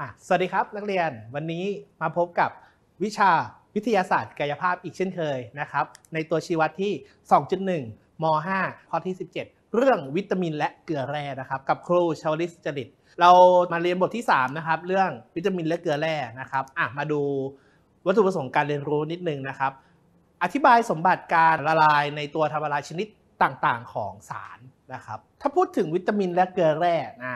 อะสวัสดีครับ นักเรียนวันนี้มาพบกับวิชาวิทยาศาสตร์กายภาพอีกเช่นเคยนะครับ ในตัวชีวัดที่ 2.1ม5ข้อที่ 17 เรื่องวิตามินและเกลือแร่นะครับ กับครูชาวลิสจริต เรามาเรียนบทที่ 3 นะครับ เรื่องวิตามินและเกลือแร่นะครับอ่ะมาดูวัตถุประสงค์การเรียนรู้นิดนึงนะครับ อธิบายสมบัติการละลายในตัวทำละลายชนิดต่างๆ ของสารนะครับ ถ้าพูดถึงวิตามินและเกลือแร่นะ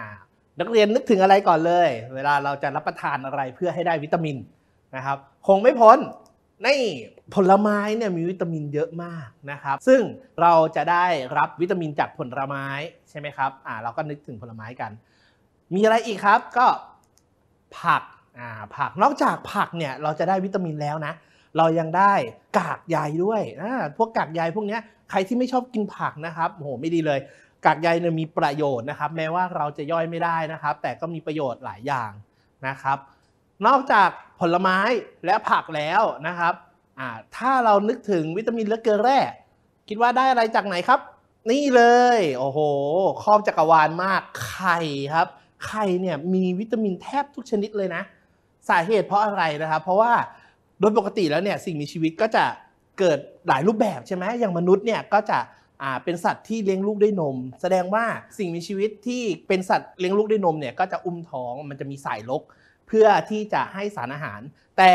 นักเรียนนึกถึงอะไรก่อนเลยเวลาเราจะรับประทานอะไรเพื่อให้ได้วิตามินนะครับ คงไม่พ้นในผลไม้เนี่ยมีวิตามินเยอะมากนะครับ ซึ่งเราจะได้รับวิตามินจากผลไม้ใช่ไหมครับอ่าเราก็นึกถึงผลไม้กัน มีอะไรอีกครับก็ผักอ่าผักนอกจากผักเนี่ยเราจะได้วิตามินแล้วนะ เรายังได้กากใยด้วยนะพวกกากใยพวกนี้ใครที่ไม่ชอบกินผักนะครับโหไม่ดีเลยกากใยเนี่ยมีประโยชน์นะครับ แม้ว่าเราจะย่อยไม่ได้นะครับ แต่ก็มีประโยชน์หลายอย่างนะครับ นอกจากผลไม้และผักแล้วนะครับถ้าเรานึกถึงวิตามินและเกลือแร่คิดว่าได้อะไรจากไหนครับ นี่เลย โอ้โห ครอบจักรวาลมาก ไข่ครับไข่เนี่ยมีวิตามินแทบทุกชนิดเลยนะสาเหตุเพราะอะไรนะครับ เพราะว่าโดยปกติแล้วเนี่ยสิ่งมีชีวิตก็จะเกิดหลายรูปแบบใช่ไหมอย่างมนุษย์เนี่ยก็จะอ่าเป็นสัตว์ที่เลี้ยงลูกด้วยนม แสดงว่าสิ่งมีชีวิตที่เป็นสัตว์เลี้ยงลูกด้วยนมเนี่ยก็จะอุ้มท้องมันจะมีสายลก เพื่อที่จะให้สารอาหาร แต่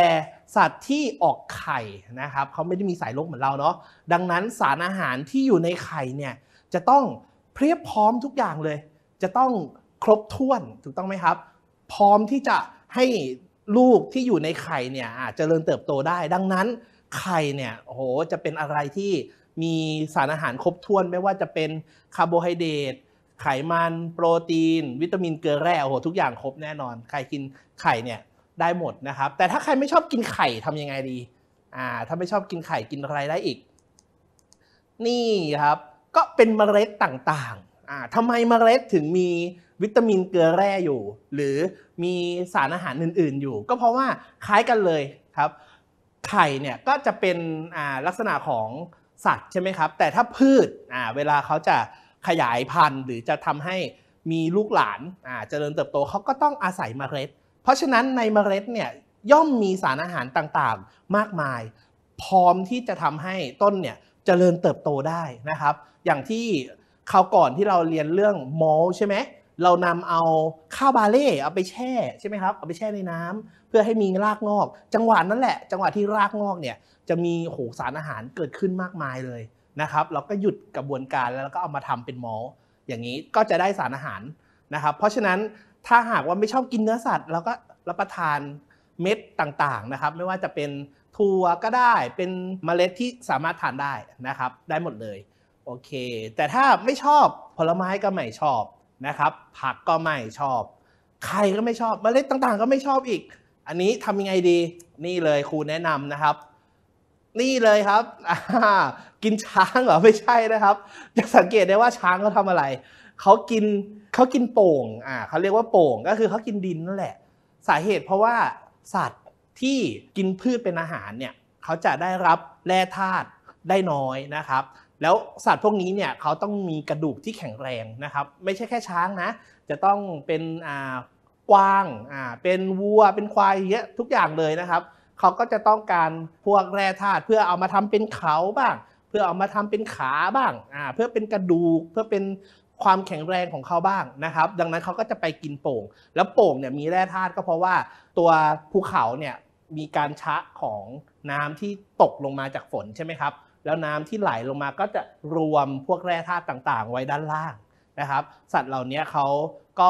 สัตว์ที่ออกไข่นะครับเขาไม่ได้มีสายลกเหมือนเราเนาะดังนั้นสารอาหารที่อยู่ในไข่เนี่ยจะต้องเพรียบพร้อมทุกอย่างเลย จะต้องครบถ้วนถูกต้องไหมครับ พร้อมที่จะให้ลูกที่อยู่ในไข่เนี่ยอาจจะเจริญเติบโตได้ ดังนั้นไข่เนี่ยโอ้โหจะเป็นอะไรที่มีสารอาหารครบถ้วนไม่ว่าจะเป็นคาร์โบไฮเดรตไขมัน โปรตีน วิตามินเกลือแร่โอ้โหทุกอย่างครบแน่นอน ใครกินไข่เนี่ยได้หมดนะครับ แต่ถ้าใครไม่ชอบกินไข่ทำยังไงดีอ่าถ้าไม่ชอบกินไข่ กินอะไรได้อีก นี่ครับก็เป็นเมล็ดต่างๆอ่าทำไมเมล็ดถึงมีวิตามินเกลือแร่อยู่ หรือมีสารอาหารอื่นๆอยู่ ก็เพราะว่าคล้ายกันเลยครับ ไข่เนี่ยก็จะเป็นลักษณะของสัตว์ใช่ไหมครับแต่ถ้าพืชอ่าเวลาเขาจะขยายพันธุ์ หรือจะทำให้มีลูกหลานอ่าเจริญเติบโตเขาก็ต้องอาศัยเมล็ด เพราะฉะนั้นในเมล็ดเนี่ยย่อมมีสารอาหารต่างๆ มากมาย พร้อมที่จะทำให้ต้นเนี่ยจเจริญเติบโตได้นะครับ อย่างที่คราวก่อนที่เราเรียนเรื่องมอลใช่ไหมเรานำเอาข้าวบาเล่เอาไปแช่ใช่ไหมครับ เอาไปแช่ในน้ำ เพื่อให้มีรากงอก จังหวะนั้นแหละ จังหวะที่รากงอกเนี่ยจะมีโหสารอาหารเกิดขึ้นมากมายเลยนะครับเราก็หยุดกระบวนการแล้วก็เอามาทำเป็นมอลอย่างนี้ก็จะได้สารอาหารนะครับเพราะฉะนั้นถ้าหากว่าไม่ชอบกินเนื้อสัตว์เราก็รับประทานเม็ดต่างๆนะครับไม่ว่าจะเป็นถั่วก็ได้เป็นเมล็ดที่สามารถทานได้นะครับได้หมดเลยโอเค แต่ถ้าไม่ชอบผลไม้ก็ไม่ชอบนะครับผักก็ไม่ชอบไข่ก็ไม่ชอบมเมล็ดต่างๆก็ไม่ชอบอีก อันนี้ทำยังไงดีนี่เลยครูแนะนำนะครับ นี่เลยครับกินช้างเหรอไม่ใช่นะครับจะสังเกตได้ว่าช้างเขาทำอะไรเขากินเขากินโป่งอ่าเขาเรียกว่าโป่งก็คือเขากินดินนั่นแหละ สาเหตุเพราะว่าสัตว์ที่กินพืชเป็นอาหารเนี่ยเขาจะได้รับแร่ธาตุได้น้อยนะครับ แล้วสัตว์พวกนี้เนี่ยเขาต้องมีกระดูกที่แข็งแรงนะครับ ไม่ใช่แค่ช้างนะ จะต้องเป็นอ่ากวางอ่าเป็นวัวเป็นควายเยอะทุกอย่างเลยนะครับ เขาก็จะต้องการพวกแร่ธาตุเพื่อเอามาทำเป็นเขาบ้าง เพื่อเอามาทำเป็นขาบ้างอ่าเพื่อเป็นกระดูกเพื่อเป็นความแข็งแรงของเขาบ้างนะครับ ดังนั้นเขาก็จะไปกินโป่ง แล้วโป่งเนี่ยมีแร่ธาตุก็เพราะว่า ตัวภูเขาเนี่ยมีการชะของน้ำที่ตกลงมาจากฝนใช่ไหมครับแล้วน้ำที่ไหลลงมาก็จะรวมพวกแร่ธาตุต่างๆ ไว้ด้านล่างนะครับ สัตว์เหล่านี้เขาก็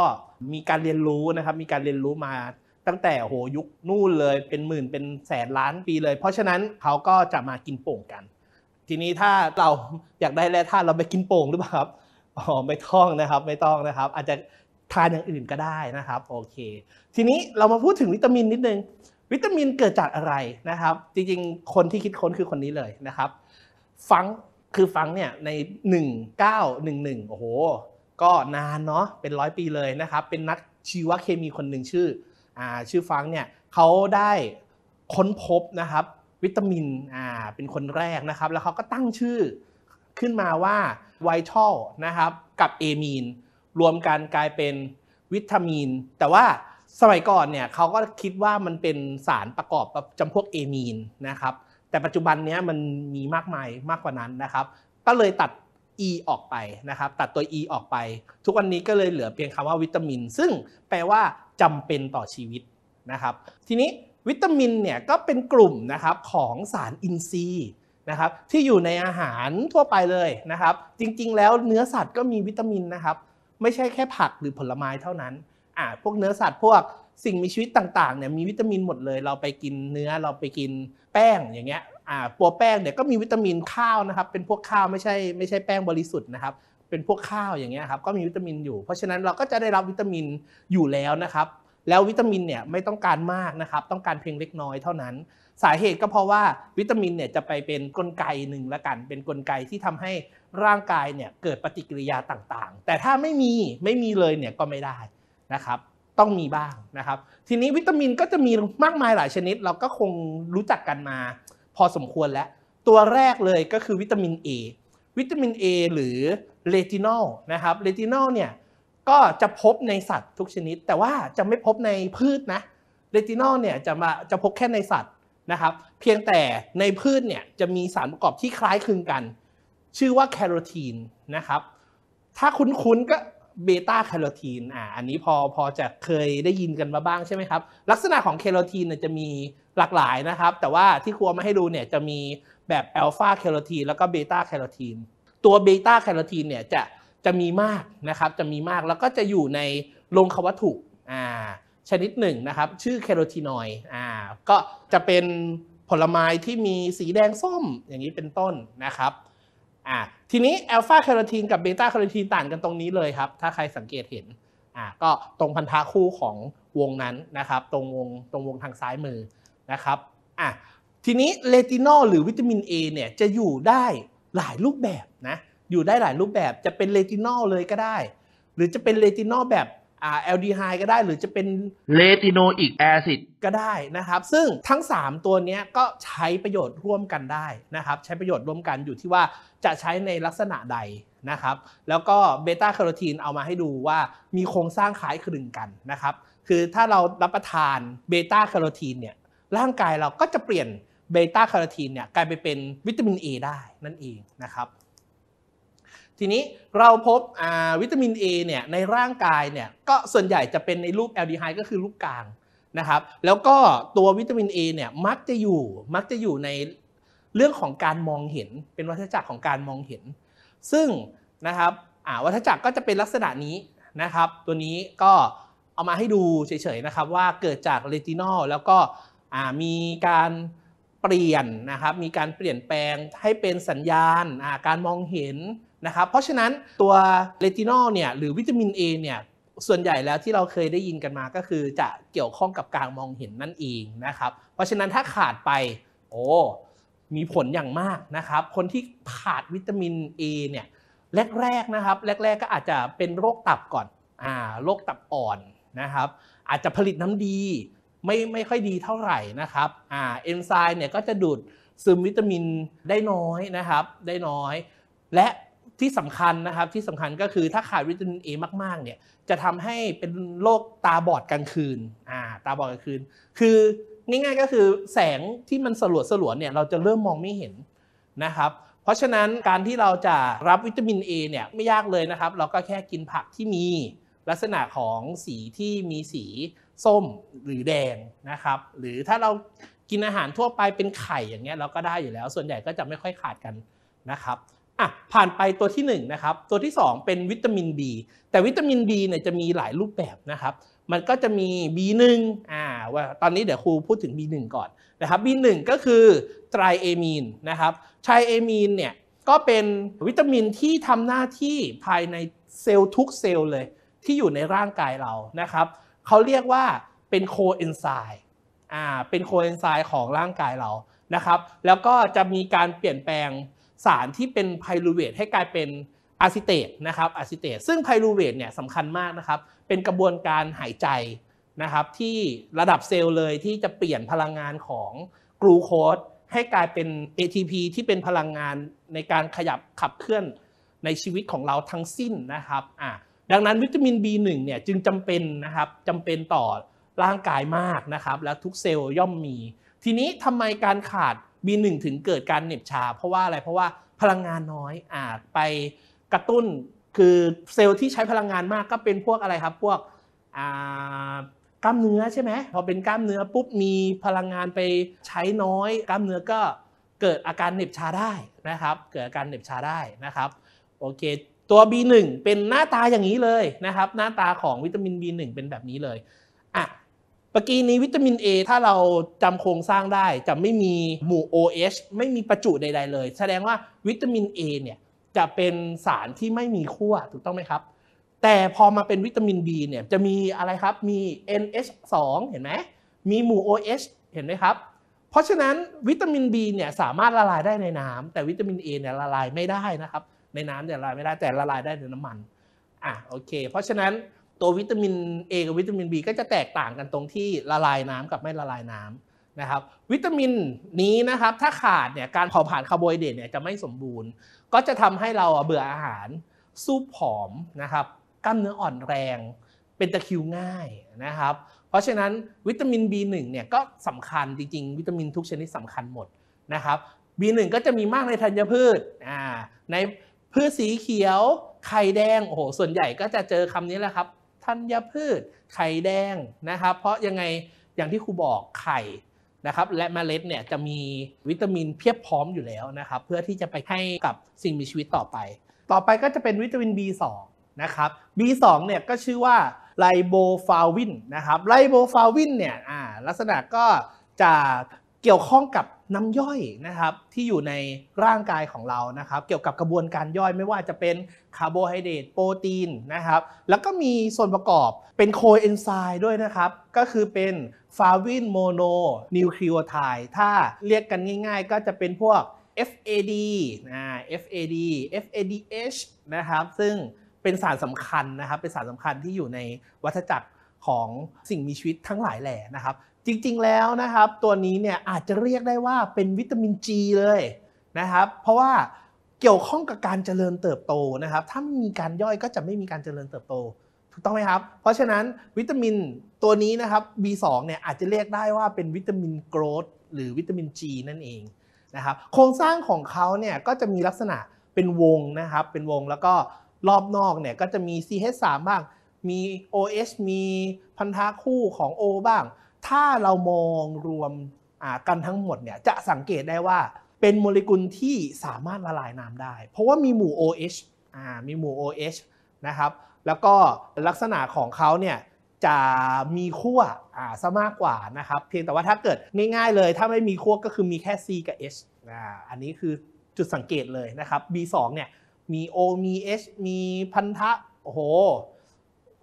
มีการเรียนรู้นะครับ มีการเรียนรู้มาตั้งแต่โหยุคนู่นเลยเป็นหมื่นเป็นแสนล้านปีเลย เพราะฉะนั้นเขาก็จะมากินโป่งกัน ทีนี้ถ้าเราอยากได้แร่ธาตุเราไปกินโป่งหรือเปล่าครับอ๋อไม่ต้องนะครับไม่ต้องนะครับ อาจจะทานอย่างอื่นก็ได้นะครับโอเค ทีนี้เรามาพูดถึงวิตามินนิดนึงวิตามินเกิดจากอะไรนะครับ จริงๆ คนที่คิดค้นคือคนนี้เลยนะครับ ฟังคือฟังเนี่ยใน 1911 โอ้โห ก็นานเนาะ เป็นร้อยปีเลยนะครับ เป็นนักชีวเคมีคนหนึ่งชื่ออชื่อฟังเนี่ยเขาได้ค้นพบนะครับ วิตามินอ่าเป็นคนแรกนะครับ แล้วเขาก็ตั้งชื่อขึ้นมาว่าไวทอลนะครับกับเอมีนรวมกันกลายเป็นวิตามิน แต่ว่าสมัยก่อนเนี่ยเขาก็คิดว่ามันเป็นสารประกอบจำพวกเอมีนนะครับแต่ปัจจุบันเนี้ยมันมีมากมายมากกว่านั้นนะครับก็เลยตัด E ออกไปนะครับตัดตัว E ออกไป ทุกวันนี้ก็เลยเหลือเพียงคำว่าวิตามิน ซึ่งแปลว่าจำเป็นต่อชีวิตนะครับทีนี้วิตามินเนี่ยก็เป็นกลุ่มนะครับของสารอินทรีย์นะครับที่อยู่ในอาหารทั่วไปเลยนะครับจริงๆ แล้วเนื้อสัตว์ก็มีวิตามินนะครับไม่ใช่แค่ผักหรือผลไม้เท่านั้นอ่าพวกเนื้อสัตว์พวกสิ่งมีชีวิตต่าง ๆเนี่ยมีวิตามินหมดเลย เราไปกินเนื้อเราไปกินแป้งอย่างเงี้ยอ่าปัวแป้งเนี่ยก็มีวิตามินข้าวนะครับเป็นพวกข้าวไม่ใช่ไม่ใช่แป้งบริสุทธิ์นะครับเป็นพวกข้าวอย่างเงี้ยครับก็มีวิตามินอยู่ เพราะฉะนั้นเราก็จะได้รับวิตามินอยู่แล้วนะครับแล้ววิตามินเนี่ยไม่ต้องการมากนะครับต้องการเพียงเล็กน้อยเท่านั้น สาเหตุก็เพราะว่าวิตามินเนี่ยจะไปเป็นนกลไกหนึ่งละกัน เป็นนกลไกที่ทำให้ร่างกายเนี่ยเกิดปฏิกิริยาต่างๆ แต่ถ้าไม่มีไม่มีเลยเนี่ยก็ไม่ได้นะครับต้องมีบ้างนะครับทีนี้วิตามินก็จะมีมากมายหลายชนิด เราก็คงรู้จักกันมาพอสมควรแล้วตัวแรกเลยก็คือวิตามิน A วิตามิน A หรือเลตินอลนะครับเลตินอลเนี่ยก็จะพบในสัตว์ทุกชนิด แต่ว่าจะไม่พบในพืชนะเลตินอลเนี่ยจะมาจะพบแค่ในสัตว์นะครับเพียงแต่ในพืชเนี่ยจะมีสารประกอบที่คล้ายคลึงกัน ชื่อว่าแคโรทีนนะครับถ้าคุ้นๆก็เบต้าแคโรทีน อ่า อันนี้พอพอจะเคยได้ยินกันมาบ้างใช่ไหมครับ ลักษณะของแคโรทีนจะมีหลากหลายนะครับ แต่ว่าที่ครัวมาให้ดูเนี่ยจะมีแบบแอลฟาแคโรทีนแล้วก็เบต้าแคโรทีน ตัวเบต้าแคโรทีนเนี่ยจะจะมีมากนะครับ จะมีมากแล้วก็จะอยู่ในลงควัตถุ อ่า ชนิดหนึ่งนะครับ ชื่อแคโรทีนอยอ่า ก็จะเป็นผลไม้ที่มีสีแดงส้มอย่างนี้เป็นต้นนะครับอ่าทีนี้แอลฟาแคโรทีนกับเบต้าแคโรทีนต่างกันตรงนี้เลยครับ ถ้าใครสังเกตเห็นอ่าก็ตรงพันธะคู่ของวงนั้นนะครับตรงวงตรงวงทางซ้ายมือนะครับอ่ะทีนี้เลตินอลหรือวิตามิน A เนี่ยจะอยู่ได้หลายรูปแบบนะอยู่ได้หลายรูปแบบจะเป็นเลตินอลเลยก็ได้ หรือจะเป็นเลตินอลแบบอ่าแอลดีไฮก็ได้หรือจะเป็นเลติโนอิกแอซิดก็ได้นะครับ ซึ่งทั้ง 3 ตัวนี้ก็ใช้ประโยชน์ร่วมกันได้นะครับ ใช้ประโยชน์ร่วมกันอยู่ที่ว่าจะใช้ในลักษณะใดนะครับ แล้วก็เบต้าแคโรทีนเอามาให้ดูว่ามีโครงสร้างคล้ายคลึงกันนะครับ คือถ้าเรารับประทานเบต้าแคโรทีนเนี่ย ร่างกายเราก็จะเปลี่ยนเบต้าแคโรทีนเนี่ยกลายไปเป็นวิตามินเอได้นั่นเองนะครับทีนี้เราพบวิตามิน A เนี่ยในร่างกายเนี่ยก็ส่วนใหญ่จะเป็นในรูปแอลดีไฮด์ก็คือรูปกลางนะครับ แล้วก็ตัววิตามิน A เนี่ยมักจะอยู่มักจะอยู่ในเรื่องของการมองเห็น เป็นวัฏจักรของการมองเห็น ซึ่งนะครับวัฏจักรก็จะเป็นลักษณะนี้นะครับ ตัวนี้ก็เอามาให้ดูเฉยๆนะครับ ว่าเกิดจากเลตินอลแล้วก็มีการเปลี่ยนนะครับมีการเปลี่ยนแปลงให้เป็นสัญญาณการมองเห็นนะครับ เพราะฉะนั้นตัวเลตินอลเนี่ยหรือวิตามิน A เนี่ยส่วนใหญ่แล้วที่เราเคยได้ยินกันมาก็คือจะเกี่ยวข้องกับการมองเห็นนั่นเองนะครับ เพราะฉะนั้นถ้าขาดไปโอ้มีผลอย่างมากนะครับ คนที่ขาดวิตามิน A เนี่ยแรกๆนะครับแรกๆก็อาจจะเป็นโรคตับก่อนอ่าโรคตับอ่อนนะครับ อาจจะผลิตน้ำดีไม่ไม่ค่อยดีเท่าไหร่นะครับอ่าเอนไซม์เนี่ยก็จะดูดซึมวิตามินได้น้อยนะครับได้น้อยและที่สำคัญนะครับที่สำคัญก็คือถ้าขาดวิตามินเอมากๆ เนี่ยจะทำให้เป็นโรคตาบอดกลางคืนอ่าตาบอดกลางคืน คือง่าย ๆก็คือแสงที่มันสลัวสลวเนี่ย เราจะเริ่มมองไม่เห็นนะครับ เพราะฉะนั้นการที่เราจะรับวิตามิน A เนี่ยไม่ยากเลยนะครับ เราก็แค่กินผักที่มีลักษณะของสีที่มีสีส้มหรือแดงนะครับ หรือถ้าเรากินอาหารทั่วไปเป็นไข่อย่างเงี้ย เราก็ได้อยู่แล้ว ส่วนใหญ่ก็จะไม่ค่อยขาดกันนะครับอ่ะผ่านไปตัวที่1นนะครับตัวที่ 2 เป็นวิตามิน B แต่วิตามิน B เนี่ยจะมีหลายรูปแบบนะครับ มันก็จะมี B1 อ่าว่าตอนนี้เดี๋ยวครูพูดถึง B1 ก่อนนะครับ B1 ก็คือไตรเอมีนนะครับไตรเอมีนเนี่ยก็เป็นวิตามินที่ทำหน้าที่ภายในเซลล์ทุกเซลล์เลย ที่อยู่ในร่างกายเรานะครับเขาเรียกว่าเป็นโคเอนไซม์อ่าเป็นโคเอนไซม์ของร่างกายเรานะครับแล้วก็จะมีการเปลี่ยนแปลงสารที่เป็นไพลูเวตให้กลายเป็นอะซิเตตนะครับอะซิเตตซึ่งไพลูเวตเนี่ยสำคัญมากนะครับเป็นกระบวนการหายใจนะครับที่ระดับเซลล์เลยที่จะเปลี่ยนพลังงานของกลูโคสให้กลายเป็น ATP ที่เป็นพลังงานในการขยับขับเคลื่อนในชีวิตของเราทั้งสิ้นนะครับอ่ะดังนั้นวิตามิน B1 เนี่ยจึงจำเป็นนะครับจำเป็นต่อร่างกายมากนะครับและทุกเซลล์ย่อมมี ทีนี้ทำไมการขาด B1 ถึงเกิดการเหน็บชาเพราะว่าอะไรเพราะว่าพลังงานน้อยอาจไปกระตุ้นคือเซลล์ที่ใช้พลังงานมากก็เป็นพวกอะไรครับ พวกกล้ามเนื้อใช่ไหมพอเป็นกล้ามเนื้อปุ๊บมีพลังงานไปใช้น้อยกล้ามเนื้อก็เกิดอาการเหน็บชาได้นะครับ เกิดอาการเหน็บชาได้นะครับ โอเค ตัว B1 เป็นหน้าตาอย่างนี้เลยนะครับ หน้าตาของวิตามิน B1 เป็นแบบนี้เลยอ่ะปกี้นี้วิตามิน A ถ้าเราจำโครงสร้างได้ จะไม่มีหมู่ OH ไม่มีประจุใดๆเลย แสดงว่าวิตามิน A เนี่ยจะเป็นสารที่ไม่มีขั้วถูกต้องไหมครับ แต่พอมาเป็นวิตามิน B เนี่ยจะมีอะไรครับมี NH2 เห็นไหมมีหมู่ OH เห็นไหมครับ เพราะฉะนั้นวิตามิน B เนี่ยสามารถละลายได้ในน้ำ แต่วิตามิน A เนี่ยละลายไม่ได้นะครับ ในน้ำเนี่ยละลายไม่ได้แต่ละลายได้ในน้ำมันอ่ะโอเค เพราะฉะนั้นตัววิตามิน A กับวิตามิน B ก็จะแตกต่างกันตรงที่ละลายน้ำกับไม่ละลายน้ำนะครับ วิตามินนี้นะครับ ถ้าขาดเนี่ยการเผาผลาญคาร์โบไฮเดรตเนี่ยจะไม่สมบูรณ์ ก็จะทำให้เราเบื่ออาหารสู้ผอมนะครับกล้ามเนื้ออ่อนแรง เป็นตะคิวง่ายนะครับ เพราะฉะนั้นวิตามิน B1 เนี่ยก็สำคัญจริงๆ วิตามินทุกชนิดสำคัญหมดนะครับ B1 ก็จะมีมากในธัญพืชในพืชสีเขียวไข่แดงโอ้โหส่วนใหญ่ก็จะเจอคำนี้แหละครับธัญพืชไข่แดงนะครับ เพราะยังไงอย่างที่ครูบอกไข่นะครับและเมล็ดเนี่ยจะมีวิตามินเพียบพร้อมอยู่แล้วนะครับ เพื่อที่จะไปให้กับสิ่งมีชีวิตต่อไป ต่อไปก็จะเป็นวิตามิน B2 นะครับ B2 เนี่ยก็ชื่อว่าไลโบฟาวินนะครับไลโบฟาวินเนี่ยลักษณะก็จะเกี่ยวข้องกับน้ำย่อยนะครับที่อยู่ในร่างกายของเรานะครับ เกี่ยวกับกระบวนการย่อยไม่ว่าจะเป็นคาร์โบไฮเดรตโปรตีนนะครับแล้วก็มีส่วนประกอบเป็นโคเอนไซม์ด้วยนะครับ ก็คือเป็นฟาวินโมโนนิวคลีโอไทด์ถ้าเรียกกันง่ายๆ ก็จะเป็นพวก FAD นะ FAD FADH นะครับ ซึ่งเป็นสารสำคัญนะครับ เป็นสารสำคัญที่อยู่ในวัฏจักรของสิ่งมีชีวิตทั้งหลายแหล่นะครับจริงๆ แล้วนะครับตัวนี้เนี่ยอาจจะเรียกได้ว่าเป็นวิตามิน G เลยนะครับเพราะว่าเกี่ยวข้องกับการเจริญเติบโตนะครับถ้าไม่มีการย่อยก็จะไม่มีการเจริญเติบโตถูกต้องไหมครับ เพราะฉะนั้นวิตามินตัวนี้นะครับ B2 เนี่ย อาจจะเรียกได้ว่าเป็นวิตามินโกรดหรือวิตามิน G นั่นเองนะครับโครงสร้างของเขาเนี่ยก็จะมีลักษณะเป็นวงนะครับเป็นวงแล้วก็ รอบนอกเนี่ยก็จะมี CH3 บ้างมี OH มีพันธะคู่ของ O บ้างถ้าเรามองรวมกันทั้งหมดเนี่ยจะสังเกตได้ว่าเป็นโมเลกุลที่สามารถละลายน้ำได้ เพราะว่ามีหมู่ OH อ่ามีหมู่ OH นะครับแล้วก็ลักษณะของเขาเนี่ยจะมีขั้วอ่าซะมากกว่านะครับ เพียงแต่ว่าถ้าเกิดง่ายๆเลย ถ้าไม่มีขั้วก็คือมีแค่ C กับ H อ่าอันนี้คือจุดสังเกตเลยนะครับ B2 เนี่ยมี O มี H มีพันธะโอ้โห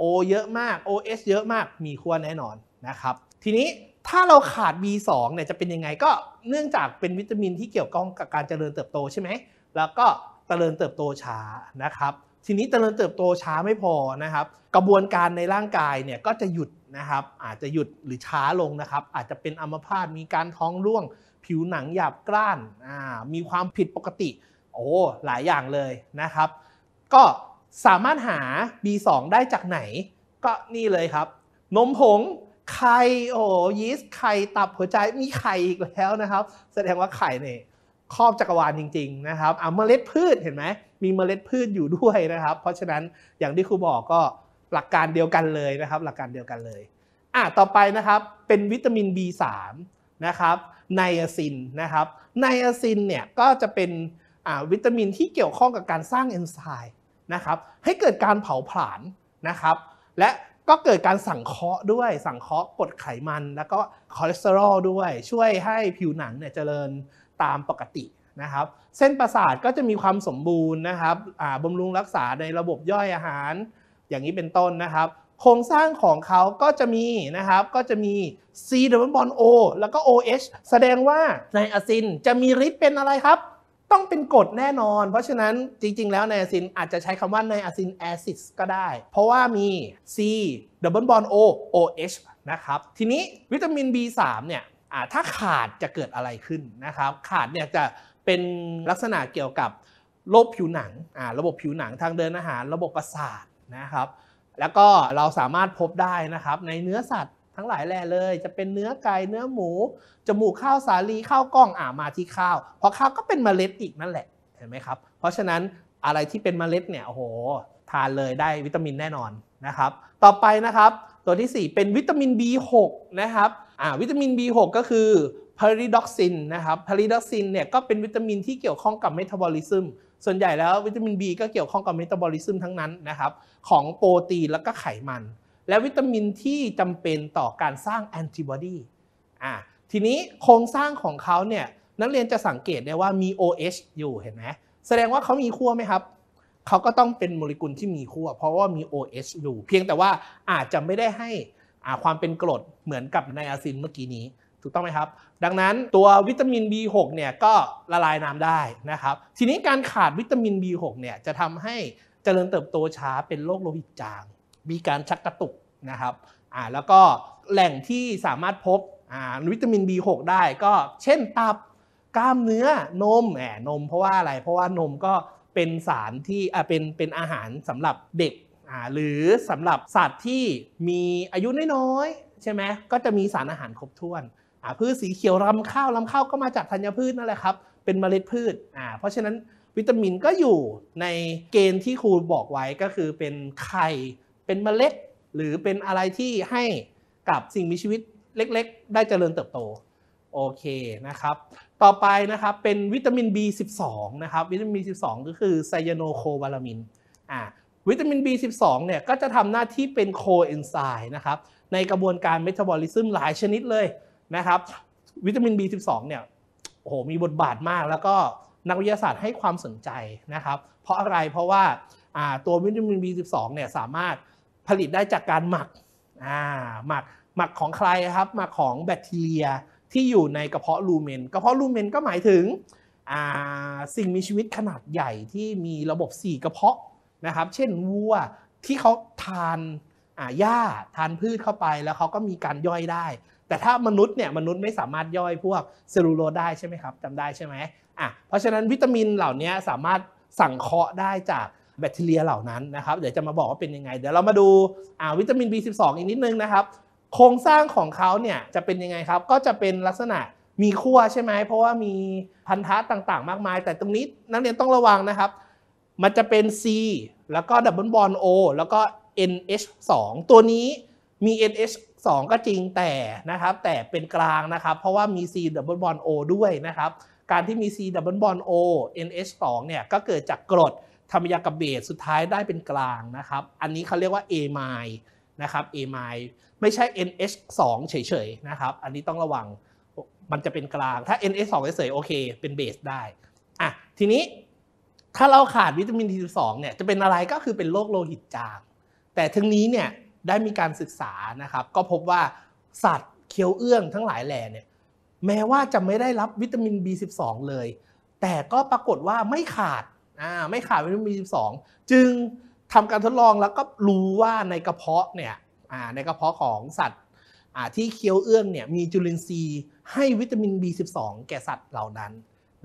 O เยอะมาก OH เยอะมากมีขั้วแน่นอนนะครับทีนี้ถ้าเราขาด B2 เนี่ยจะเป็นยังไงก็เนื่องจากเป็นวิตามินที่เกี่ยวข้องกับการเจริญเติบโตใช่ไหม แล้วก็เจริญเติบโตช้านะครับ ทีนี้เจริญเติบโตช้าไม่พอนะครับ กระบวนการในร่างกายเนี่ยก็จะหยุดนะครับอาจจะหยุดหรือช้าลงนะครับ อาจจะเป็นอัมพาตมีการท้องร่วง ผิวหนังหยาบกร้าน มีความผิดปกติ โอ้หลายอย่างเลยนะครับ ก็สามารถหา B2 ได้จากไหน ก็นี่เลยครับนมผงไข่โอ้ยีสต์ไข่ตับหัวใจมีไข่อีกแล้วนะครับแสดงว่าไข่เนี่ยครอบจักรวาลจริงๆนะครับอ่ะเมล็ดพืชเห็นไหม มีเมล็ดพืชอยู่ด้วยนะครับ เพราะฉะนั้นอย่างที่ครูบอกก็หลักการเดียวกันเลยนะครับ หลักการเดียวกันเลยอ่ะต่อไปนะครับเป็นวิตามิน B3 นะครับไนอาซินนะครับไนอาซินเนี่ยก็จะเป็นวิตามินที่เกี่ยวข้องกับการสร้างเอนไซม์นะครับ ให้เกิดการเผาผลาญนะครับและก็เกิดการสั่งเคาะด้วยสั่งเคาะกดไขมัน แล้วก็คอเลสเตอรอลด้วย ช่วยให้ผิวหนังเนี่ยเจริญตามปกตินะครับ เส้นประสาทก็จะมีความสมบูรณ์นะครับบำรุงรักษาในระบบย่อยอาหาร อย่างนี้เป็นต้นนะครับ โครงสร้างของเขาก็จะมีนะครับก็จะมี C ดับเบิลบอลโแล้วก็ OH แสดงว่าในอะซินจะมีฤทธิ์เป็นอะไรครับต้องเป็นกรดแน่นอน เพราะฉะนั้นจริงๆ แล้วไนอาซินอาจจะใช้คำว่าไนอาซินแอซิสก็ได้ เพราะว่ามี C ดับเบิลบออ O OH นะครับ ทีนี้วิตามิน B3 เนี่ยถ้าขาดจะเกิดอะไรขึ้นนะครับขาดเนี่ยจะเป็นลักษณะเกี่ยวกับโรคผิวหนัง ระบบผิวหนังทางเดินอาหาร ระบบประสาทนะครับแล้วก็เราสามารถพบได้นะครับในเนื้อสัตว์ทั้งหลายแหล่เลย จะเป็นเนื้อไก่เนื้อหมู จมูกข้าวสาลีข้าวกล้องอ่ามาที่ข้าว เพราะข้าวก็เป็นเมล็ดอีกนั่นแหละเห็นไหมครับ เพราะฉะนั้นอะไรที่เป็นเมล็ดเนี่ยโอ้โหทานเลยได้วิตามินแน่นอนนะครับ ต่อไปนะครับตัวที่ 4 เป็นวิตามิน B6 นะครับอ่าวิตามิน B6 ก็คือพาริดอกซินนะครับพาริดอกซินเนี่ยก็เป็นวิตามินที่เกี่ยวข้องกับเมตาบอลิซึมส่วนใหญ่แล้ววิตามิน B ก็เกี่ยวข้องกับเมตาบอลิซึมทั้งนั้นนะครับของโปรตีนแล้วก็ไขมันและวิตามินที่จำเป็นต่อการสร้างแอนติบอดีอ่าทีนี้โครงสร้างของเขาเนี่ยนักเรียนจะสังเกตได้ว่ามี OH อยู่เห็นไหมแสดงว่าเขามีขั้วไหมครับ เขาก็ต้องเป็นโมเลกุลที่มีขั้วเพราะว่ามี OH อยู่ เพียงแต่ว่าอาจจะไม่ได้ให้ความเป็นกรดเหมือนกับไนอาซินเมื่อกี้นี้ถูกต้องไหมครับ ดังนั้นตัววิตามิน B6 เนี่ยก็ละลายน้ำได้นะครับทีนี้การขาดวิตามิน B6 เนี่ยจะทำให้เจริญเติบโตช้าเป็นโรคโลหิตจางมีการชักกระตุกนะครับอ่าแล้วก็แหล่งที่สามารถพบอ่าวิตามิน B6 ได้ก็เช่น ตับกล้ามเนื้อนมแหมนมเพราะว่าอะไรเพราะว่านมก็เป็นสารที่อ่าเป็นเป็นอาหารสำหรับเด็กอ่าหรือสำหรับสัตว์ที่มีอายุน้อยๆใช่ไหมก็จะมีสารอาหารครบถ้วนอ่าพืชสีเขียวลำข้าวลำข้าวก็มาจากธัญพืชนั่นแหละครับเป็นเมล็ดพืชอ่าเพราะฉะนั้นวิตามินก็อยู่ในเกณฑ์ที่ครูบอกไว้ก็คือเป็นไข่เป็นเมล็ดหรือเป็นอะไรที่ให้กับสิ่งมีชีวิตเล็กๆ ได้เจริญเติบโต โอเคนะครับต่อไปนะครับ เป็นวิตามิน B12 นะครับ วิตามิน B12 ก็คือไซยาโนโควาลามินอ่าวิตามิน B12 เนี่ยก็จะทำหน้าที่เป็นโคเอนไซม์นะครับ ในกระบวนการ เมตาบอลิซึมหลายชนิดเลยนะครับ วิตามิน B12 เนี่ยโอ้โหมีบทบาทมากแล้วก็นักวิทยาศาสตร์ให้ความสนใจนะครับเพราะอะไรเพราะว่าตัววิตามิน B12 เนี่ยสามารถผลิตได้จากการหมักอ่าหมัก หมักของใครครับ หมักของแบคทีเรียที่อยู่ในกระเพาะลูเมน กระเพาะลูเมนก็หมายถึงสิ่งมีชีวิตขนาดใหญ่ที่มีระบบ 4 กระเพาะนะครับ เช่นวัวที่เขาทานหญ้าทานพืชเข้าไปแล้วเขาก็มีการย่อยได้ แต่ถ้ามนุษย์เนี่ยมนุษย์ไม่สามารถย่อยพวกเซลลูโลได้ใช่ไหมครับจำได้ใช่ไหมอ่ะเพราะฉะนั้นวิตามินเหล่านี้สามารถสั่งเคาะได้จากแบคทีเรียเหล่านั้นนะครับเดี๋ยวจะมาบอกว่าเป็นยังไง เดี๋ยวเรามาดูวิตามิน B12 อีกนิดนึงนะครับโครงสร้างของเขาเนี่ยจะเป็นยังไงครับ ก็จะเป็นลักษณะมีขั้วใช่ไหมเพราะว่ามีพันธะต่างๆ มากมาย แต่ตรงนี้นักเรียนต้องระวังนะครับ มันจะเป็น C แล้วก็ดับเบิลบอลโอแล้วก็ NH2 ตัวนี้มี NH2 ก็จริงแต่นะครับ แต่เป็นกลางนะครับ เพราะว่ามี C ดับเบิลบอลโอด้วยนะครับการที่มี C ดับเบิลบอลโอ NH2 เนี่ยก็เกิดจากกรดทำยากับเบสสุดท้ายได้เป็นกลางนะครับ อันนี้เขาเรียกว่า A m มนะครับ A m มไม่ใช่ NH 2เฉยๆ นะครับ อันนี้ต้องระวังมันจะเป็นกลาง ถ้า NH 2เฉยๆโอเค เป็นเบสได้ อ่ะทีนี้ถ้าเราขาดวิตามินส1 2เนี่ยจะเป็นอะไรก็คือเป็นโรคโลหิตจาง แต่ทั้งนี้เนี่ยได้มีการศึกษานะครับก็พบว่าสัตว์เคี้ยวเอื้องทั้งหลายแหล่เนี่ยแม้ว่าจะไม่ได้รับวิตามิน B12 เลย แต่ก็ปรากฏว่าไม่ขาดอ่าไม่ขาดวิตามินบส1 2จึงทำการทดลองแล้วก็รู้ว่าในกระเพาะเนี่ยอ่าในกระเพาะของสัตว์อ่าที่เคี้ยวเอื้องเนี่ยมีจุลินทรีย์ ให้วิตามิน B12 แก่สัตว์เหล่านั้น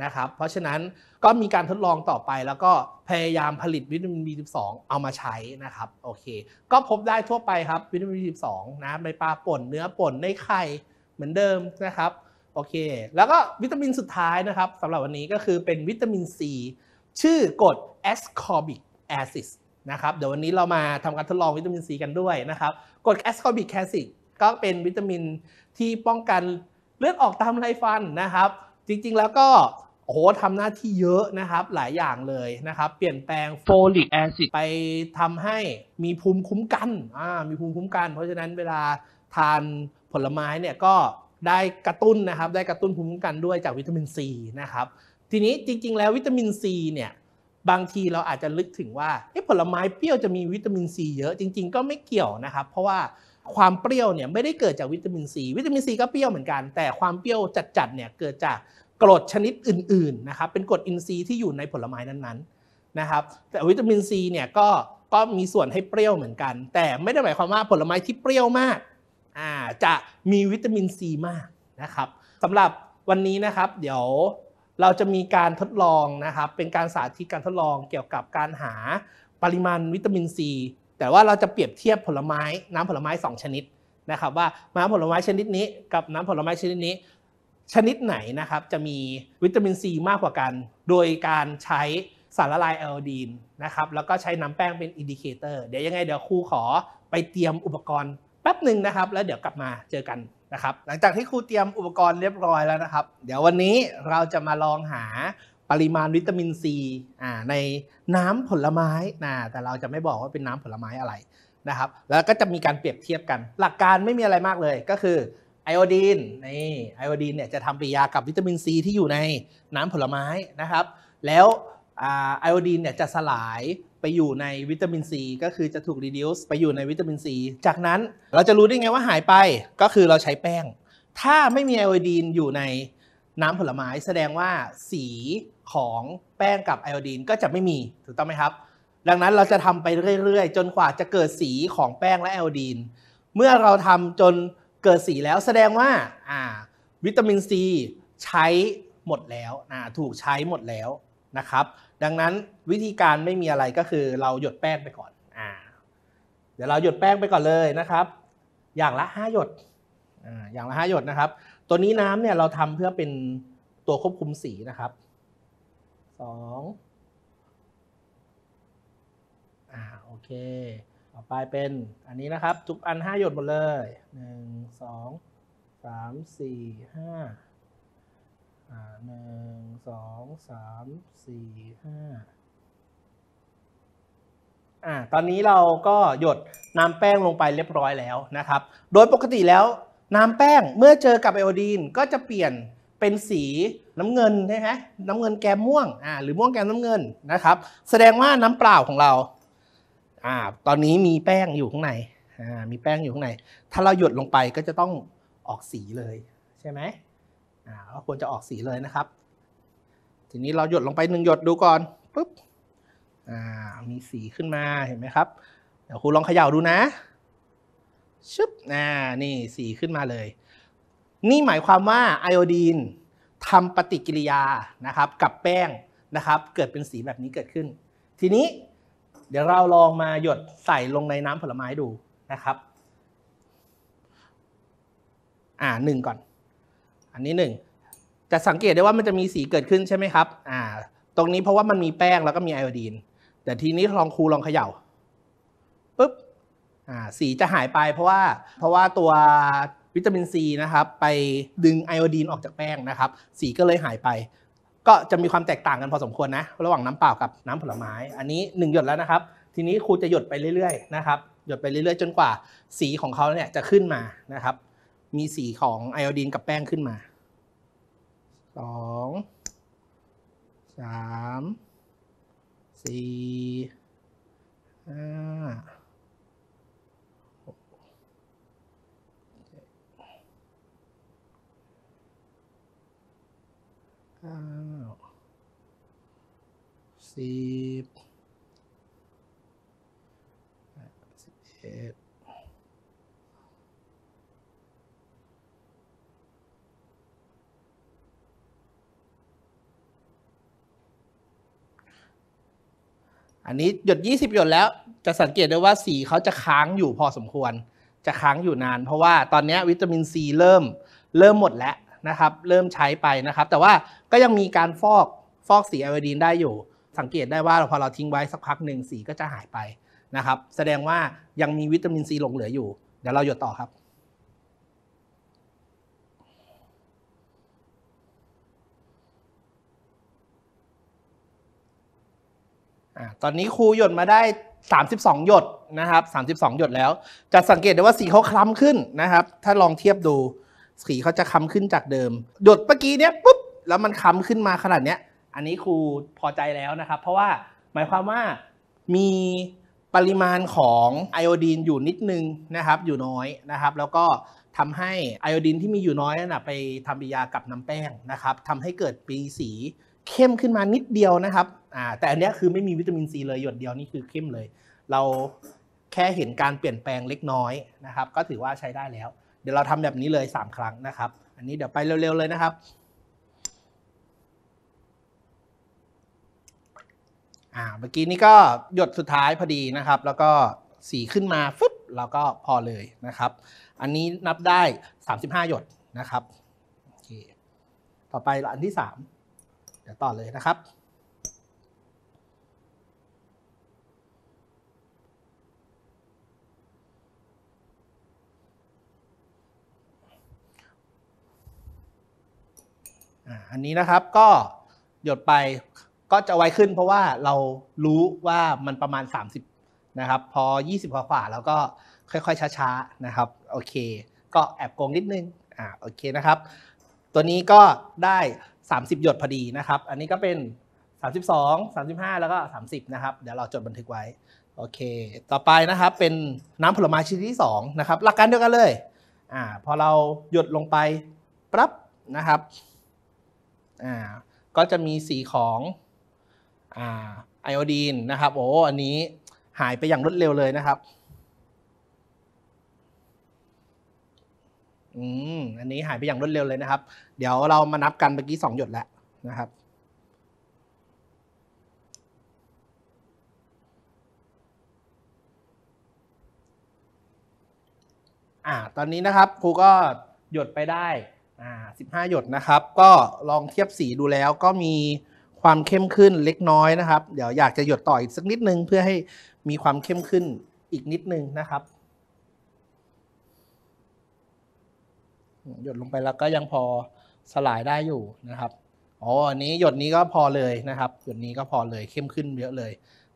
นะครับเพราะฉะนั้นก็มีการทดลองต่อไปแล้วก็พยายามผลิตวิตามิน B12 เอามาใช้นะครับโอเค ก็พบได้ทั่วไปครับวิตามิน B12 นะในปลาป่นเนื้อป่นในไข่เหมือนเดิมนะครับโอเค แล้วก็วิตามินสุดท้ายนะครับสำหรับวันนี้ก็คือเป็นวิตามิน C ชื่อกด ascorbic acid นะครับ เดี๋ยววันนี้เรามาทำการทดลองวิตามินซีกันด้วยนะครับ กด ascorbic acid ก็เป็นวิตามินที่ป้องกันเลือดออกตามไรฟันนะครับ จริงๆแล้วก็โอ้โหทำหน้าที่เยอะนะครับหลายอย่างเลยนะครับ เปลี่ยนแปลงโฟลิกแอซิดไปทำให้มีภูมิคุ้มกันอ่ามีภูมิคุ้มกัน เพราะฉะนั้นเวลาทานผลไม้เนี่ยก็ได้กระตุ้นนะครับได้กระตุ้นภูมิคุ้มกันด้วยจากวิตามินซีนะครับทีนี้จริง ๆ แล้ววิตามินซีเนี่ยบางทีเราอาจจะลึกถึงว่าผลไม้เปรี้ยวจะมีวิตามินซีเยอะ จริง ๆ ก็ไม่เกี่ยวนะครับ เพราะว่าความเปรี้ยวเนี่ยไม่ได้เกิดจากวิตามินซี วิตามินซีก็เปรี้ยวเหมือนกัน แต่ความเปรี้ยวจัดๆเนี่ยเกิดจากกรดชนิดอื่นๆนะครับเป็นกรดอินทรีย์ที่อยู่ในผลไม้นั้นๆนะครับแต่วิตามินซีเนี่ยก็ก็มีส่วนให้เปรี้ยวเหมือนกันแต่ไม่ได้หมายความว่าผลไม้ที่เปรี้ยวมากจะมีวิตามินซีมากนะครับสำหรับวันนี้นะครับ เดี๋ยวเราจะมีการทดลองนะครับเป็นการสาธิตการทดลองเกี่ยวกับการหาปริมาณวิตามินซีแต่ว่าเราจะเปรียบเทียบผลไม้น้ำผลไม้ 2 ชนิดนะครับว่าน้ำผลไม้ชนิดนี้กับน้ำผลไม้ชนิดนี้ ชนิดไหนนะครับจะมีวิตามินซีมากกว่ากัน โดยการใช้สารละลายเอลดีนนะครับแล้วก็ใช้น้ำแป้งเป็นอินดิเคเตอร์เดี๋ยวยังไงเดี๋ยวครูขอไปเตรียมอุปกรณ์แป๊บหนึ่งนะครับ แล้วเดี๋ยวกลับมาเจอกันะครับหลังจากที่ครูเตรียมอุปกรณ์เรียบร้อยแล้วนะครับ เดี๋ยววันนี้เราจะมาลองหาปริมาณวิตามินซีในน้ำผลไม้นะ แต่เราจะไม่บอกว่าเป็นน้ำผลไม้อะไรนะครับ แล้วก็จะมีการเปรียบเทียบกัน หลักการไม่มีอะไรมากเลย ก็คือไอโอดีนนี่ไอโอดีนเนี่ยจะทำปฏิกิริยากับวิตามินซีที่อยู่ในน้ำผลไม้นะครับ แล้วไอโอดีนเนี่ยจะสลายไปอยู่ในวิตามินซีก็คือจะถูกีดิวส์ไปอยู่ในวิตามินซี จากนั้นเราจะรู้ได้ไงว่าหายไปก็คือเราใช้แป้ง ถ้าไม่มีไอโอดีนอยู่ในน้ำผลไม้ แสดงว่าสีของแป้งกับไอโอดีนก็จะไม่มีถูกต้องไหมครับ ดังนั้นเราจะทำไปเรื่อยๆจนกว่าจะเกิดสีของแป้งและไอโอดีนเมื่อเราทำจนเกิดสีแล้วแสดงว่าวิตามินซีใช้หมดแล้วถูกใช้หมดแล้วนะครับดังนั้นวิธีการไม่มีอะไรก็คือเราหยดแป้งไปก่อนอ่า เดี๋ยวเราหยดแป้งไปก่อนเลยนะครับ อย่างละ5หยดอ่าอย่างละ5หยดนะครับ ตัวนี้น้ำเนี่ยเราทำเพื่อเป็นตัวควบคุมสีนะครับ สองอ่าโอเค ต่อไปเป็นอันนี้นะครับทุกอัน5หยดหมดเลย1 2 3 4 5หนึ่งสองสามสี่ห้าอ่าตอนนี้เราก็หยดน้ำแป้งลงไปเรียบร้อยแล้วนะครับ โดยปกติแล้วน้ำแป้งเมื่อเจอกับไอโอดีนก็จะเปลี่ยนเป็นสีน้ำเงินใช่ไหมน้ำเงินแกมม่วงอ่าหรือม่วงแกมน้ำเงินนะครับ แสดงว่าน้ำเปล่าของเราอ่าตอนนี้มีแป้งอยู่ข้างในอ่ามีแป้งอยู่ข้างใน ถ้าเราหยดลงไปก็จะต้องออกสีเลย ใช่ไหมก็ควรจะออกสีเลยนะครับ ทีนี้เราหยดลงไปหนึ่งหยดดูก่อนปุ๊บมีสีขึ้นมา เห็นไหมครับ เดี๋ยวครูลองเขย่าดูนะ ชึบอ่านี่สีขึ้นมาเลย นี่หมายความว่าไอโอดีนทำปฏิกิริยานะครับ กับแป้งนะครับ เกิดเป็นสีแบบนี้เกิดขึ้น ทีนี้เดี๋ยวเราลองมาหยดใส่ลงในน้ำผลไม้ดูนะครับ อ่าหนึ่งก่อนอันนี้หนึ่งจะสังเกตได้ว่ามันจะมีสีเกิดขึ้นใช่ไหมครับอ่าตรงนี้เพราะว่ามันมีแป้งแล้วก็มีไอโอดีนแต่ทีนี้ลองครูลองเขย่าปุ๊บอ่า สีจะหายไป เพราะว่าเพราะว่าตัววิตามินซีนะครับ ไปดึงไอโอดีนออกจากแป้งนะครับ สีก็เลยหายไป ก็จะมีความแตกต่างกันพอสมควรนะระหว่างน้ำเปล่ากับน้ำผลไม้ อันนี้หนึ่งหยดแล้วนะครับ ทีนี้ครูจะหยดไปเรื่อยๆนะครับหยดไปเรื่อยๆ จนกว่า สีของเขาเนี่ยจะขึ้นมานะครับมีสีของไอโอดีนกับแป้งขึ้นมา สองสามสี่ห้าหก้าสี่อันนี้หยด 20 หยดแล้วจะสังเกตได้ว่าสีเขาจะค้างอยู่พอสมควร จะค้างอยู่นาน เพราะว่าตอนนี้วิตามินซีเริ่มเริ่มหมดแล้วนะครับเริ่มใช้ไปนะครับแต่ว่าก็ยังมีการฟอกฟอกสีไอโอดีนได้อยู่ สังเกตได้ว่าพอเราทิ้งไว้สักพักหนึ่งสีก็จะหายไปนะครับแสดงว่ายังมีวิตามินซีหลงเหลืออยู่ เดี๋ยวเราหยดต่อครับตอนนี้ครูหยดมาได้ 32 หยดนะครับ32 หยดแล้ว จะสังเกตได้ว่าสีเขาคล้ำขึ้นนะครับถ้าลองเทียบดู สีเขาจะคล้ำขึ้นจากเดิม หยดเมื่อกี้เนี้ยปุ๊บแล้วมันคล้ำขึ้นมาขนาดเนี้ยอันนี้ครูพอใจแล้วนะครับ เพราะว่าหมายความว่ามีปริมาณของไอโอดีนอยู่นิดนึงนะครับอยู่น้อยนะครับแล้วก็ทำให้ไอโอดีนที่มีอยู่น้อยนะ่ะไปทำปฏิกิริยากับน้ำาแป้งนะครับทำให้เกิดปีสีเข้มขึ้นมานิดเดียวนะครับอ่าแต่อันนี้คือไม่มีวิตามินซีเลยหยดเดียวนี่คือเข้มเลย เราแค่เห็นการเปลี่ยนแปลงเล็กน้อยนะครับ ก็ถือว่าใช้ได้แล้ว เดี๋ยวเราทำแบบนี้เลย 3 ครั้งนะครับ อันนี้เดี๋ยวไปเร็วๆ เลยนะครับอ่าเมื่อกี้นี้ก็หยดสุดท้ายพอดีนะครับ แล้วก็สีขึ้นมา ฟึ๊บเราก็พอเลยนะครับ อันนี้นับได้ 35 หยดนะครับ โอเค ต่อไปอันที่3เดี๋ยวต่อเลยนะครับ อันนี้นะครับก็ หยดไปก็จะไวขึ้นเพราะว่าเรารู้ว่ามันประมาณ 30 นะครับ พอ 20กว่าแล้วก็ค่อย ๆ ช้า ๆ นะครับ โอเค ก็แอบโกงนิดนึงอ่าโอเคนะครับ ตัวนี้ก็ได้30 หยดพอดีนะครับ อันนี้ก็เป็น 32 35 แล้วก็ 30 นะครับ เดี๋ยวเราจดบันทึกไว้ โอเค ต่อไปนะครับ เป็นน้ำผลไม้ชนิดที่ 2 นะครับ หลักการเดียวกันเลย อ่า พอเราหยดลงไป ปั๊บนะครับ อ่า ก็จะมีสีของ อ่า ไอโอดีนนะครับ โอ้ อันนี้หายไปอย่างรวดเร็วเลยนะครับอืมอันนี้หายไปอย่างรวดเร็วเลยนะครับ เดี๋ยวเรามานับกันเมื่อกี้สองหยดแล้วนะครับ อ่าตอนนี้นะครับ ครูก็หยดไปได้ อ่าสิบห้าหยดนะครับ ก็ลองเทียบสีดูแล้วก็มีความเข้มขึ้นเล็กน้อยนะครับ เดี๋ยวอยากจะหยดต่ออีกสักนิดนึง เพื่อให้มีความเข้มขึ้นอีกนิดนึงนะครับหยดลงไปแล้วก็ยังพอสลายได้อยู่นะครับ อ๋อ อันนี้หยดนี้ก็พอเลยนะครับ หยดนี้ก็พอเลยเข้มขึ้นเยอะเลย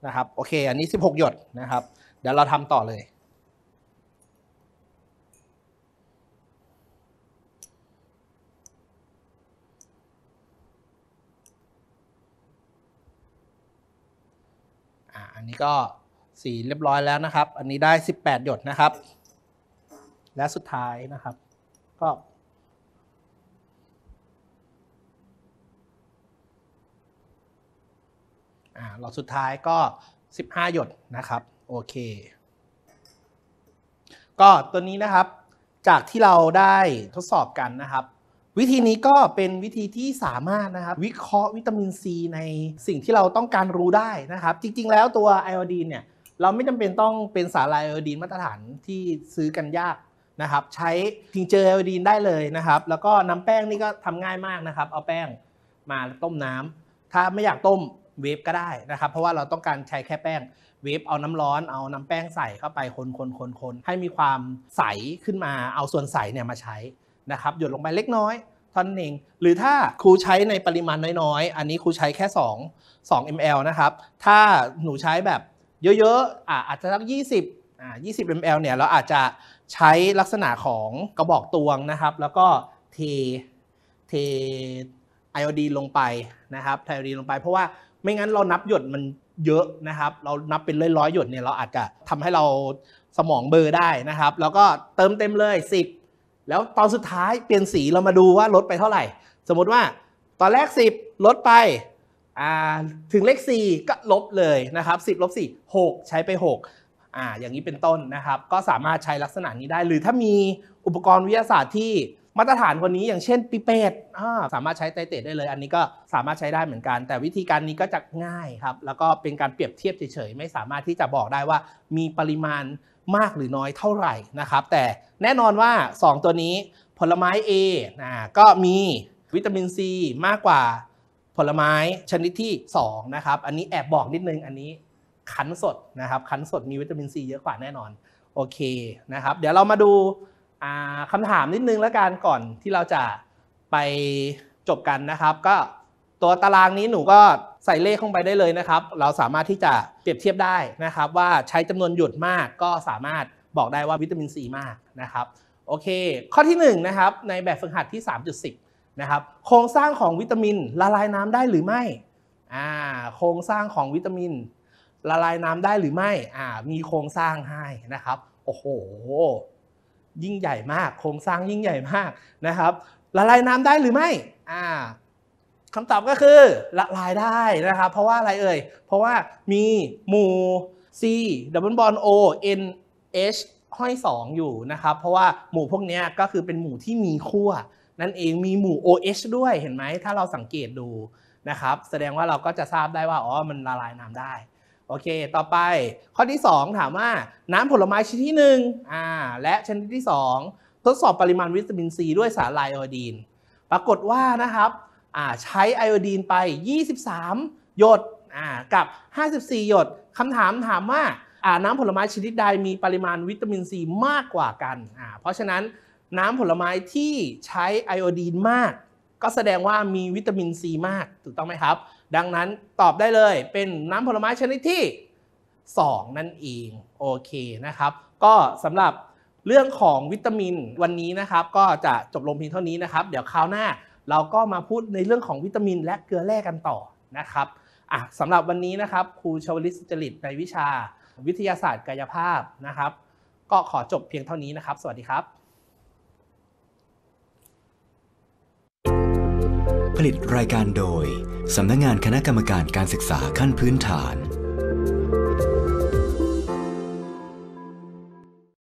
นะครับ โอเค อันนี้ 16 หยดนะครับ เดี๋ยวเราทำต่อเลย อันนี้ก็สีเรียบร้อยแล้วนะครับ อันนี้ได้ 18 หยดนะครับ และสุดท้ายนะครับก็หลอดสุดท้ายก็ 15 หยดนะครับ โอเค ก็ตัวนี้นะครับจากที่เราได้ทดสอบกันนะครับ วิธีนี้ก็เป็นวิธีที่สามารถนะครับ วิเคราะห์วิตามินซีในสิ่งที่เราต้องการรู้ได้นะครับ จริง ๆ แล้วตัวไอโอดีนเนี่ยเราไม่จำเป็นต้องเป็นสารไอโอดีนมาตรฐานที่ซื้อกันยากนะครับใช้ทิงเจอร์ไอโอดีนได้เลยนะครับแล้วก็น้ำแป้งนี่ก็ทำง่ายมากนะครับเอาแป้งมาต้มน้ำถ้าไม่อยากต้มเวฟก็ได้นะครับ เพราะว่าเราต้องการใช้แค่แป้งเวฟเอาน้ำร้อนเอาน้ำแป้งใส่เข้าไปคนคนคนคนให้มีความใสขึ้นมาเอาส่วนใสเนี่ยมาใช้นะครับหยดลงไปเล็กน้อยท่อนึ่งหรือถ้าครูใช้ในปริมาณน้อยๆ อันนี้ครูใช้แค่ 2 2 ml นะครับถ้าหนูใช้แบบเยอะๆอาจจะสัก20อ่า20 ml เนี่ยเราอาจจะใช้ลักษณะของกระบอกตวงนะครับ แล้วก็เทเทไอโอดีลงไปนะครับไอโอดีลงไปเพราะว่าไม่งั้นเรานับหยดมันเยอะนะครับ เรานับเป็นร้อยๆหยดเนี่ยเราอาจจะทำให้เราสมองเบอร์ได้นะครับ แล้วก็เติมเต็มเลย 10 แล้วตอนสุดท้ายเปลี่ยนสีเรามาดูว่าลดไปเท่าไหร่ สมมุติว่าตอนแรก 10 ลดไปถึงเลข 4 ก็ลบเลยนะครับ10ลบ4 6 ใช้ไป 6อ่าอย่างนี้เป็นต้นนะครับก็สามารถใช้ลักษณะนี้ได้ หรือถ้ามีอุปกรณ์วิทยาศาสตร์ที่มาตรฐานกว่านี้อย่างเช่นปิเปตสามารถใช้ไตเตตได้เลย อันนี้ก็สามารถใช้ได้เหมือนกัน แต่วิธีการนี้ก็จะง่ายครับแล้วก็เป็นการเปรียบเทียบเฉยๆไม่สามารถที่จะบอกได้ว่ามีปริมาณมากหรือน้อยเท่าไหร่นะครับแต่แน่นอนว่า2ตัวนี้ผลไม้ A นะก็มีวิตามินซีมากกว่า ผลไม้ชนิดที่2นะครับอันนี้แอบบอกนิดนึงอันนี้คั้นสดนะครับคั้นสดมีวิตามินซีเยอะกว่าแน่นอนโอเคนะครับ เดี๋ยวเรามาดูคำถามนิดนึงแล้วกันก่อนที่เราจะไปจบกันนะครับ ก็ตัวตารางนี้หนูก็ใส่เลขลงไปได้เลยนะครับ เราสามารถที่จะเปรียบเทียบได้นะครับ ว่าใช้จำนวนหยุดมากก็สามารถบอกได้ว่าวิตามินซีมากนะครับโอเค ข้อที่1นนะครับในแบบฝึกหัดที่ 3.10นะครับโครงสร้างของวิตามินละลายน้ำได้หรือไม่อ่าโครงสร้างของวิตามินละลายน้ำได้หรือไม่อ่า มีโครงสร้างให้นะครับ โอ้โห ยิ่งใหญ่มาก โครงสร้างยิ่งใหญ่มากนะครับ ละลายน้ำได้หรือไม่ อ่าคำตอบก็คือละลายได้นะครับ เพราะว่าอะไรเอ่ย เพราะว่ามีหมู่ C ดับเบิลบอล O N H ห้อย2อยู่นะครับ เพราะว่าหมู่พวกนี้ก็คือเป็นหมู่ที่มีขั้ว นั่นเอง มีหมู่ OH ด้วย เห็นไหม ถ้าเราสังเกตดูนะครับ แสดงว่าเราก็จะทราบได้ว่า อ๋อ มันละลายน้ำได้โอเค ต่อไปข้อที่ 2 ถามว่าน้ำผลไม้ชนิดที่1อ่าและชนิดที่ 2 ทดสอบปริมาณวิตามินซีด้วยสารไลโอดีน ปรากฏว่านะครับอ่าใช้ไอโอดีนไป 23 หยดอ่ากับ 54 หยดคำถามถามว่าอ่าน้ำผลไม้ชนิดใดมีปริมาณวิตามินซีมากกว่ากันอ่าเพราะฉะนั้นน้ำผลไม้ที่ใช้ไอโอดีนมากก็แสดงว่ามีวิตามินซีมากถูกต้องไหมครับดังนั้นตอบได้เลยเป็นน้ำผลไม้ชนิดที่ 2 นั่นเองโอเคนะครับ ก็สำหรับเรื่องของวิตามินวันนี้นะครับ ก็จะจบลงเพียงเท่านี้นะครับ เดี๋ยวคราวหน้าเราก็มาพูดในเรื่องของวิตามินและเกลือแร่กันต่อนะครับอ่ะสำหรับวันนี้นะครับ ครูชวลิตจริตในวิชาวิทยาศาสตร์กายภาพนะครับ ก็ขอจบเพียงเท่านี้นะครับ สวัสดีครับผลิตรายการโดย สำนักงงานคณะกรรมการการศึกษาขั้นพื้นฐาน